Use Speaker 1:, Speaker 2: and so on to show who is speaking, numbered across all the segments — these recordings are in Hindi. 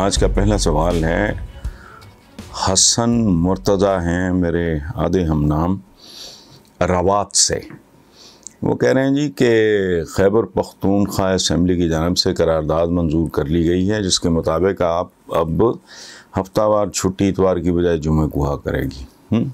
Speaker 1: आज का पहला सवाल है हसन मुर्तज़ा हैं मेरे आदि हम नाम रवात से वो कह रहे हैं जी कि खैबर पख्तूनख्वा असम्बली की जानब से करारदाद मंजूर कर ली गई है जिसके मुताबिक आप अब हफ्तावार छुट्टी इतवार की बजाय जुमे को हुआ करेगी हुँ?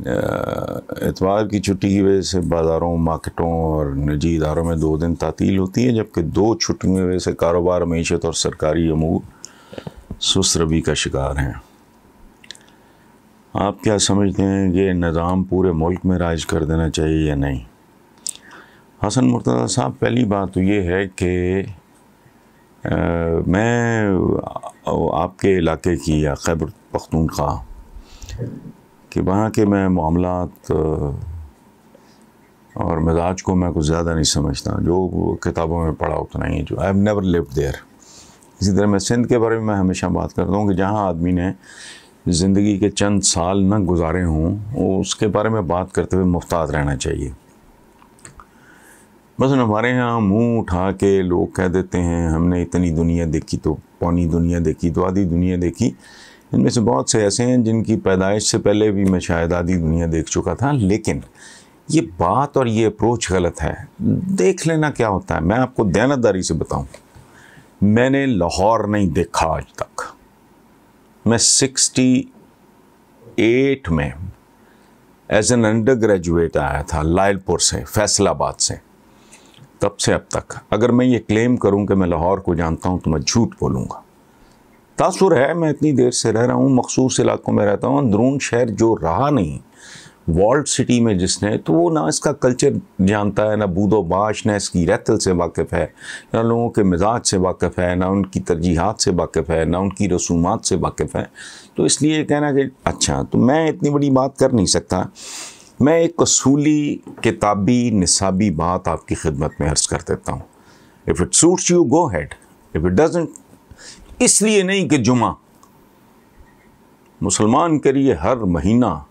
Speaker 1: एतवार की छुट्टी की वजह से बाज़ारों मार्केटों और निजी इदारों में दो दिन तातील होती है जबकि दो छुट्टियों की वजह से कारोबार मीशत और सरकारी अमूर सुस्त रवी का शिकार हैं आप क्या समझते हैं ये निज़ाम पूरे मुल्क में राज कर देना चाहिए या नहीं हसन मुर्तज़ा साहब पहली बात तो ये है कि मैं आपके इलाके की या खैबर पख्तूनख्वा कि वहाँ के मैं मामलात और मिजाज को मैं कुछ ज़्यादा नहीं समझता जो किताबों में पढ़ा उतना ही जो I have never live there इसी तरह मैं सिंध के बारे में मैं हमेशा बात करता हूँ कि जहाँ आदमी ने ज़िंदगी के चंद साल न गुजारे हों उसके बारे में बात करते हुए मुफ्ताद रहना चाहिए बस हमारे यहाँ मुंह उठा के लोग कह देते हैं हमने इतनी दुनिया देखी तो पौनी दुनिया देखी तो आधी दुनिया देखी इनमें से बहुत से ऐसे हैं जिनकी पैदाइश से पहले भी मैं शायद आधी दुनिया देख चुका था लेकिन ये बात और ये अप्रोच गलत है देख लेना क्या होता है मैं आपको दयानतदारी से बताऊं मैंने लाहौर नहीं देखा आज तक मैं 68 में एज एन अंडर ग्रेजुएट आया था लायलपुर से फैसलाबाद से तब से अब तक अगर मैं ये क्लेम करूं कि मैं लाहौर को जानता हूं तो मैं झूठ बोलूंगा तासुर है मैं इतनी देर से रह रहा हूँ मखसूस इलाकों में रहता हूँ अंदरून शहर जो रहा नहीं वॉल्ड सिटी में जिसने तो वो ना इसका कल्चर जानता है ना बूदो बाश ना इसकी रहतल से वाकफ़ है ना लोगों के मिजाज से वाकफ़ है ना उनकी तरजीहत से वाकफ़ है ना उनकी रसूमात से वाकिफ़ है तो इसलिए कहना कि अच्छा तो मैं इतनी बड़ी बात कर नहीं सकता मैं एक असूली किताबी निसाबी बात आपकी खिदमत में अर्ज़ कर देता हूँ if it suits you go ahead if it doesn't इसलिए नहीं कि जुमा मुसलमान के लिए हर महीना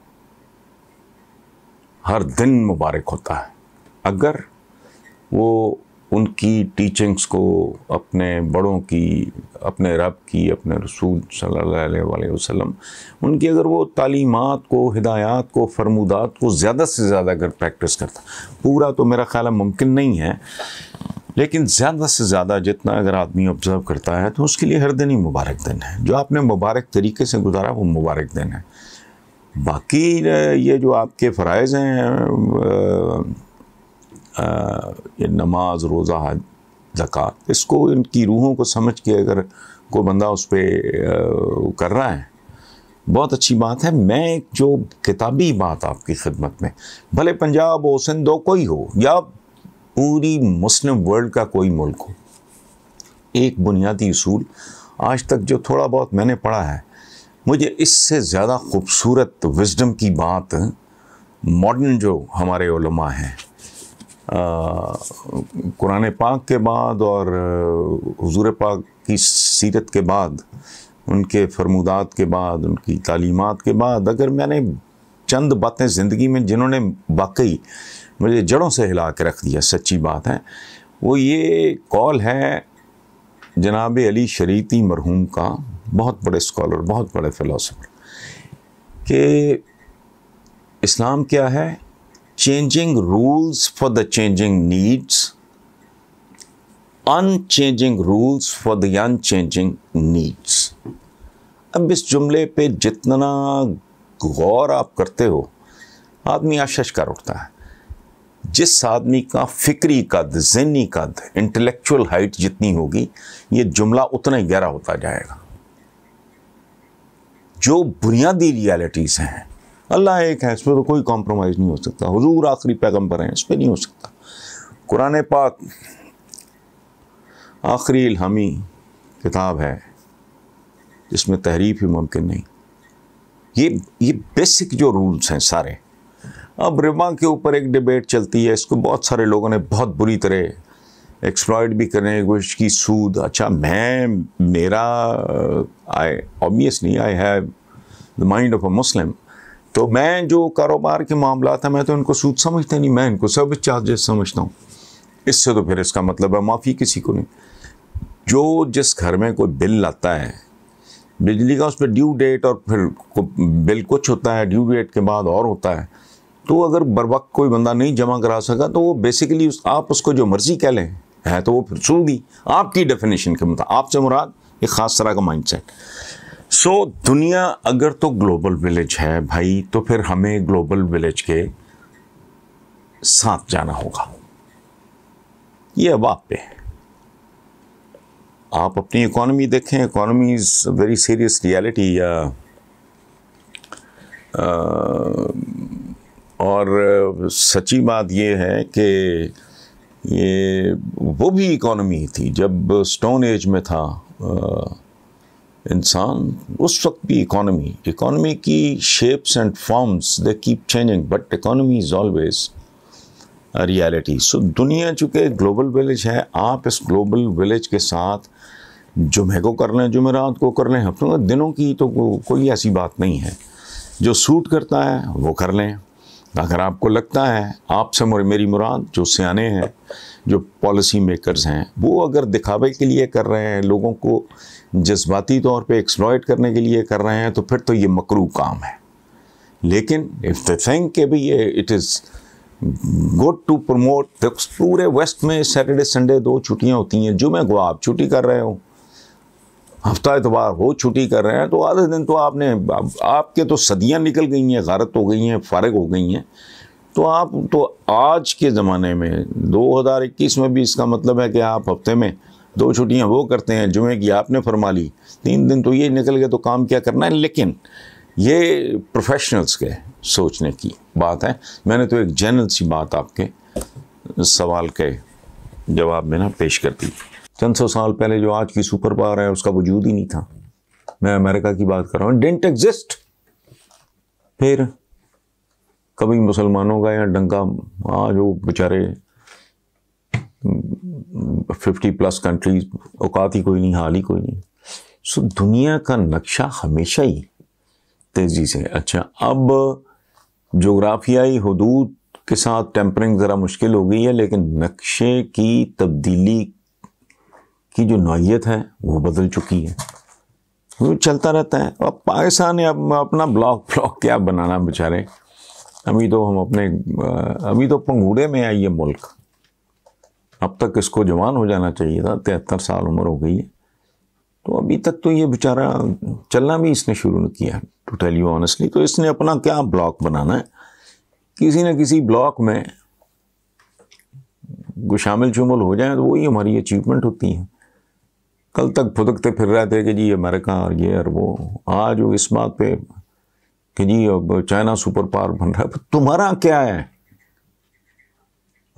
Speaker 1: हर दिन मुबारक होता है अगर वो उनकी टीचिंग्स को अपने बड़ों की अपने रब की अपने रसूल सल्लल्लाहु अलैहि वसल्लम उनकी अगर वो तालीमत को हिदायत को फरमूदात को ज़्यादा से ज़्यादा अगर प्रैक्टिस करता पूरा तो मेरा ख्याल मुमकिन नहीं है लेकिन ज़्यादा से ज़्यादा जितना अगर आदमी ऑब्ज़र्व करता है तो उसके लिए हर दिन ही मुबारक दिन है जो आपने मुबारक तरीके से गुजारा वो मुबारक दिन है बाकी ये जो आपके फ़रज़ हैं नमाज रोज़ा जक़ात इसको इनकी रूहों को समझ के अगर कोई बंदा उस पर कर रहा है बहुत अच्छी बात है मैं एक जो किताबी बात आपकी खिदमत में भले पंजाब हो सिंध हो कोई हो या पूरी मुस्लिम वर्ल्ड का कोई मुल्क हो एक बुनियादी असूल आज तक जो थोड़ा बहुत मैंने पढ़ा है मुझे इससे ज़्यादा खूबसूरत विजडम की बात मॉडर्न जो हमारे हैं कुरान पाक के बाद और हजूर पाक की सीरत के बाद उनके फरमूदात के बाद उनकी तालीमत के बाद अगर मैंने चंद बातें ज़िंदगी में जिन्होंने वाकई मुझे जड़ों से हिला के रख दिया सच्ची बात है वो ये कॉल है जनाब अली शरीती मरहूम का बहुत बड़े स्कॉलर बहुत बड़े फ़िलासफ़र के इस्लाम क्या है changing rules for the changing needs unchanging rules for the unchanging needs अब इस जुमले पे जितना गौर आप करते हो आदमी आशश कर उठता है जिस आदमी का फिक्री कद जहनी कद इंटेलेक्चुअल हाइट जितनी होगी ये जुमला उतना ही गहरा होता जाएगा जो बुनियादी रियलिटीज़ हैं अल्लाह एक है इस पर तो कोई कॉम्प्रोमाइज़ नहीं हो सकता हजूर आखिरी पैगम्बर हैं इस पर नहीं हो सकता कुरान पाक आखिरी हमी किताब है जिसमें तहरीफ ही मुमकिन नहीं ये ये बेसिक जो रूल्स हैं सारे अब रिमा के ऊपर एक डिबेट चलती है इसको बहुत सारे लोगों ने बहुत बुरी तरह एक्सप्लॉयड भी करने की कोशिश की सूद अच्छा मैं मेरा I obviously I have the mind of a Muslim तो मैं जो कारोबार के मामला था मैं तो इनको सूद समझता नहीं मैं इनको सर्विस चार्जेस समझता हूँ इससे तो फिर इसका मतलब है माफ़ी किसी को नहीं जो जिस घर में कोई बिल लाता है बिजली का उस पर ड्यू डेट और फिर बिल कुछ होता है ड्यू डेट के बाद और होता है तो अगर बर वक्त कोई बंदा नहीं जमा करा सका तो वो बेसिकली उस आप उसको जो मर्ज़ी कह लें है तो वो फिर दी आपकी डेफिनेशन के मुताबिक आपसे मुराद एक ख़ास तरह का माइंड सेट सो दुनिया अगर तो ग्लोबल विलेज है भाई तो फिर हमें ग्लोबल विलेज के साथ जाना होगा ये अब आप पे है आप अपनी इकोनॉमी देखें economy is very serious reality या और सच्ची बात यह है कि ये वो भी इकोनॉमी थी जब स्टोन एज में था इंसान उस वक्त भी इकोनॉमी इकोनॉमी की shapes and forms they keep changing but economy is always reality so दुनिया चूँकि ग्लोबल विलेज है आप इस ग्लोबल विलेज के साथ जुमे को कर लें जुमेरात को कर लें हफ्तों का दिनों की तो को, कोई ऐसी बात नहीं है जो सूट करता है वो कर लें अगर आपको लगता है आपसे मुर मेरी मुराद जो सियाने हैं जो पॉलिसी मेकर्स हैं वो अगर दिखावे के लिए कर रहे हैं लोगों को जज्बाती तौर पे एक्सप्लॉयट करने के लिए कर रहे हैं तो फिर तो ये मकरू काम है लेकिन इफ़ द थिंक के भी ये it is good to promote पूरे वेस्ट में सैटरडे संडे दो छुट्टियाँ होती हैं जुमे को आप छुट्टी कर रहे हो हफ्ता एतवार हो छुट्टी कर रहे हैं तो आधे दिन तो आपने आप, आपके तो सदियाँ निकल गई हैं गारत हो गई हैं फारग हो गई हैं तो आप तो आज के ज़माने में 2021 में भी इसका मतलब है कि आप हफ्ते में दो छुट्टियां वो करते हैं जुमे की आपने फरमा ली तीन दिन तो ये निकल गए तो काम क्या करना है लेकिन ये प्रोफेशनल्स के सोचने की बात है मैंने तो एक जनरल सी बात आपके सवाल के जवाब में ना पेश कर दी चंद सौ साल पहले जो आज की सुपर पावर है उसका वजूद ही नहीं था मैं अमेरिका की बात कर रहा हूँ डेंट एग्जिस्ट फिर कभी मुसलमानों का या डंका आज वो बेचारे फिफ्टी प्लस कंट्रीज औकात ही कोई नहीं हाल ही कोई नहीं सो दुनिया का नक्शा हमेशा ही तेज़ी से अच्छा अब जोग्राफियाई हदूद के साथ टेम्परिंग ज़रा मुश्किल हो गई है लेकिन नक्शे की तब्दीली की जो नोयत है वो बदल चुकी है वो चलता रहता है अब पाकिस्तान ने अब अपना ब्लॉक ब्लॉक क्या बनाना बेचारे अभी तो हम अपने अभी तो पंगूड़े में आई है मुल्क अब तक इसको जवान हो जाना चाहिए था तिहत्तर साल उम्र हो गई है तो अभी तक तो ये बेचारा चलना भी इसने शुरू नहीं किया टू टेल यू ऑनेस्टली तो इसने अपना क्या ब्लॉक बनाना है किसी न किसी ब्लॉक में शामिल शुमल हो जाए तो वही हमारी अचीवमेंट होती है कल तक फुदकते फिर रहे थे कि जी अमेरिका और ये और वो आज वो इस बात पे कि जी अब चाइना सुपर पावर बन रहा है तुम्हारा क्या है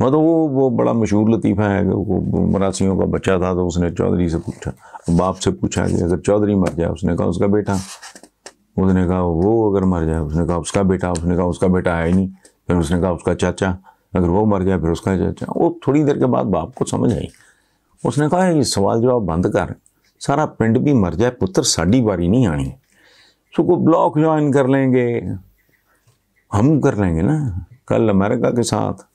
Speaker 1: मतलब वो वो बड़ा मशहूर लतीफ़ा है वो मरासियों का बच्चा था तो उसने चौधरी से पूछा बाप से पूछा कि अगर चौधरी मर जाए उसने कहा उसका बेटा उसने कहा वो अगर मर जाए उसने कहा उसका बेटा उसने कहा उसका बेटा है ही नहीं फिर उसने कहा उसका चाचा अगर वो मर जाए फिर उसका चाचा वो थोड़ी देर के बाद बाप को समझ आई उसने कहा ये सवाल जवाब बंद कर सारा पिंड भी मर जाए पुत्र साड़ी बारी नहीं आनी सो को ब्लॉक ज्वाइन कर लेंगे हम कर लेंगे ना कल अमेरिका के साथ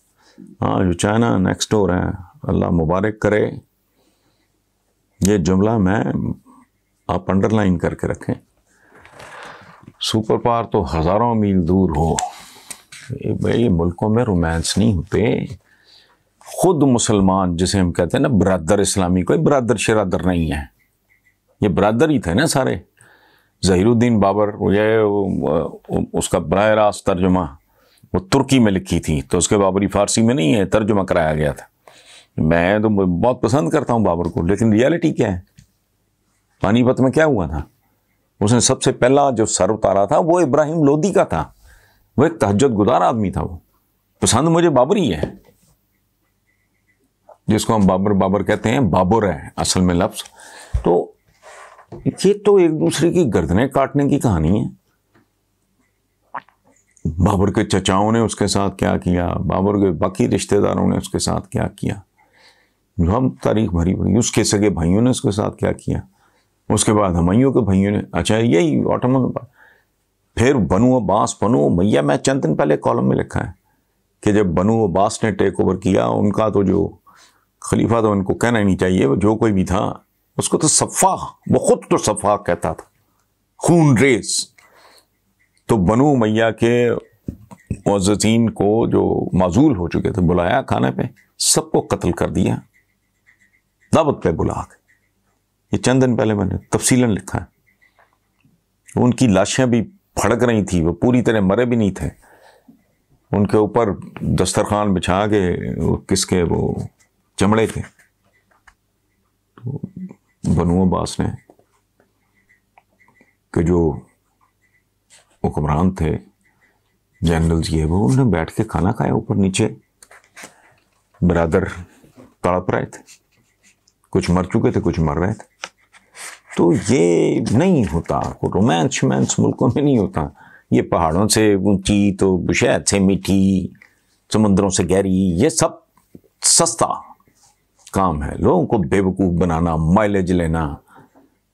Speaker 1: हाँ जो चाइना नेक्स्ट हो रहा है अल्लाह मुबारक करे ये जुमला मैं आप अंडरलाइन करके रखें सुपर पावर तो हज़ारों मील दूर हो ये मुल्कों में रोमांस नहीं होते खुद मुसलमान जिसे हम कहते हैं ना बरदर इस्लामी कोई बरदर शरादर नहीं है ये बरदर ही थे ना सारे जहीरुद्दीन बाबर ये उसका बर रास्त तर्जुमा वो तुर्की में लिखी थी तो उसके बाबरी फ़ारसी में नहीं है तर्जुमा कराया गया था मैं तो बहुत पसंद करता हूँ बाबर को लेकिन रियलिटी क्या है पानीपत में क्या हुआ था उसने सबसे पहला जो सर उतारा था वो इब्राहिम लोदी का था वो एक तहजद गुदार आदमी था वो पसंद मुझे बाबरी है जिसको हम बाबर बाबर कहते हैं बाबर है असल में लफ्ज़ तो ये तो एक दूसरे की गर्दनें काटने की कहानी है बाबर के चचाओं ने उसके साथ क्या किया बाबर के बाकी रिश्तेदारों ने उसके साथ क्या किया जो हम तारीख भरी भरी उसके सगे भाइयों ने उसके साथ क्या किया उसके बाद हमयों के भाइयों ने अच्छा यही ऑटोम फिर बनु अब्बास बनु मैया मैं चंद दिन पहले कॉलम में लिखा है कि जब बनु अब्बास ने टेक ओवर किया उनका तो जो खलीफा तो उनको कहना नहीं चाहिए वो जो कोई भी था उसको तो सफ़ा वो खुद तो सफ़ा कहता था खून रेस तो बनु मैया के मोजीन को जो माजूल हो चुके थे बुलाया खाने पे सबको कत्ल कर दिया दावत पे बुला के ये चंद दिन पहले मैंने तफसीला लिखा है उनकी लाशें भी फड़क रही थी वो पूरी तरह मरे भी नहीं थे उनके ऊपर दस्तरखान बिछा के किसके वो चमड़े थे तो बनू अब्बास ने के जो हुक्मरान थे जनरल्स ये वो उन्होंने बैठ के खाना खाया ऊपर नीचे बरादर तड़प रहे थे कुछ मर चुके थे कुछ मर रहे थे तो ये नहीं होता रोमांस शोमांस मुल्कों में नहीं होता ये पहाड़ों से ऊंची तो शहद से मीठी समुद्रों से गहरी ये सब सस्ता काम है लोगों को बेवकूफ़ बनाना माइलेज लेना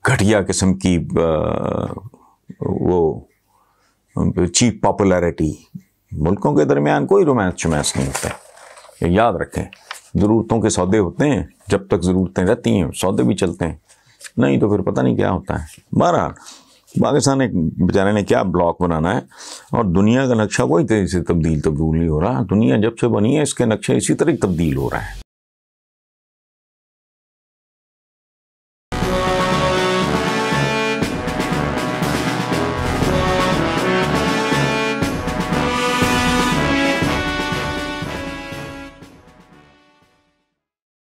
Speaker 1: घटिया किस्म की वो चीप पॉपुलैरिटी मुल्कों के दरमियान कोई रोमांस शमैस नहीं होता याद रखें ज़रूरतों के सौदे होते हैं जब तक ज़रूरतें रहती हैं सौदे भी चलते हैं नहीं तो फिर पता नहीं क्या होता है बहरहाल पाकिस्तान एक बेचारे ने क्या ब्लॉक बनाना है और दुनिया का नक्शा कोई तेज़ी से तब्दील तब्दील नहीं हो रहा दुनिया जब से बनी है इसके नक्शे इसी तरह तब्दील हो रहा है